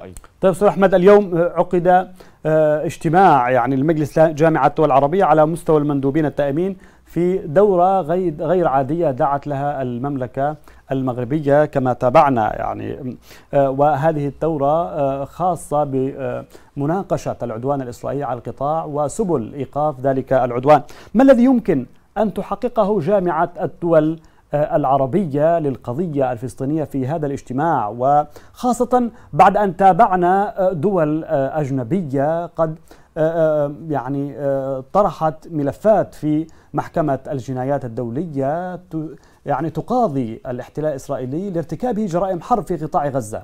طيب استاذ احمد اليوم آه، عقد آه، اجتماع يعني المجلس جامعه العربيه على مستوى المندوبين التامين في دوره غير غير عاديه دعت لها المملكه المغربيه كما تابعنا يعني آه، وهذه الدوره خاصه بمناقشه العدوان الاسرائيلي على القطاع وسبل ايقاف ذلك العدوان ما الذي يمكن ان تحققه جامعه الدول آه، العربية للقضية الفلسطينية في هذا الاجتماع وخاصة بعد أن تابعنا آه، دول آه، أجنبية قد يعني طرحت ملفات في محكمة الجنايات الدولية يعني تقاضي الاحتلال الإسرائيلي لارتكابه جرائم حرب في قطاع غزة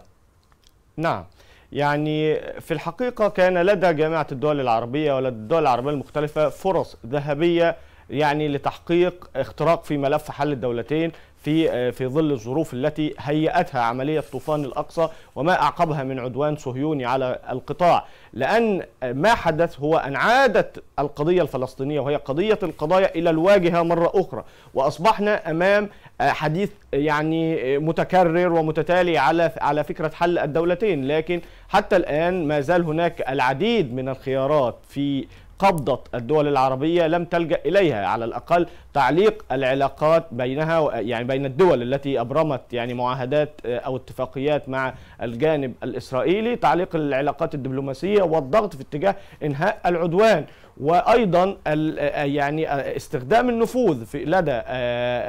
نعم يعني في الحقيقة كان لدى جامعة الدول العربية ولدى الدول العربية المختلفة فرص ذهبية يعني لتحقيق اختراق في ملف حل الدولتين في آه، في ظل الظروف التي هيأتها عملية طوفان الأقصى وما أعقبها من عدوان صهيوني على القطاع لأن آه، ما حدث هو أن عادت القضية الفلسطينية وهي قضية القضايا إلى الواجهة مرة أخرى وأصبحنا أمام آه، حديث يعني متكرر ومتتالي على على فكرة حل الدولتين لكن حتى الآن ما زال هناك العديد من الخيارات في قبضت الدول العربية لم تلجأ إليها على الأقل تعليق العلاقات بينها يعني بين الدول التي أبرمت يعني معاهدات آه، أو اتفاقيات مع الجانب الإسرائيلي تعليق العلاقات الدبلوماسية والضغط في اتجاه إنهاء العدوان وايضا آه، آه، يعني استخدام النفوذ في لدى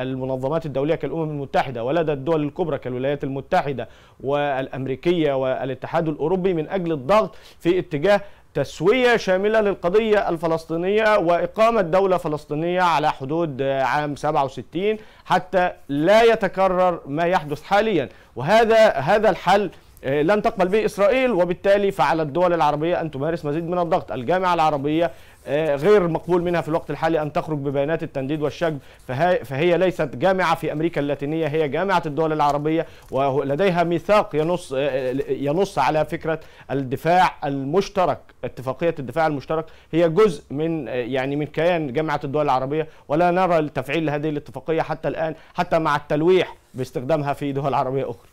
المنظمات الدوليه كالامم المتحده ولدى الدول الكبرى كالولايات المتحده والامريكيه والاتحاد الاوروبي من اجل الضغط في اتجاه تسوية شاملة للقضية الفلسطينية وإقامة دولة فلسطينية على حدود عام 67 حتى لا يتكرر ما يحدث حاليا وهذا هذا الحل آه، لن تقبل به إسرائيل وبالتالي فعلى الدول العربية أن تمارس مزيد من الضغط الجامعة العربية آه، غير مقبول منها في الوقت الحالي أن تخرج ببيانات التنديد والشجب فهي ليست جامعة في أمريكا اللاتينية هي جامعة الدول العربية ولديها ميثاق ينص, آه، ينص على فكرة الدفاع المشترك اتفاقية الدفاع المشترك هي جزء من يعني من كيان جامعة الدول العربية ولا نرى التفعيل لهذه الاتفاقية حتى الآن حتى مع التلويح باستخدامها في دول عربية أخرى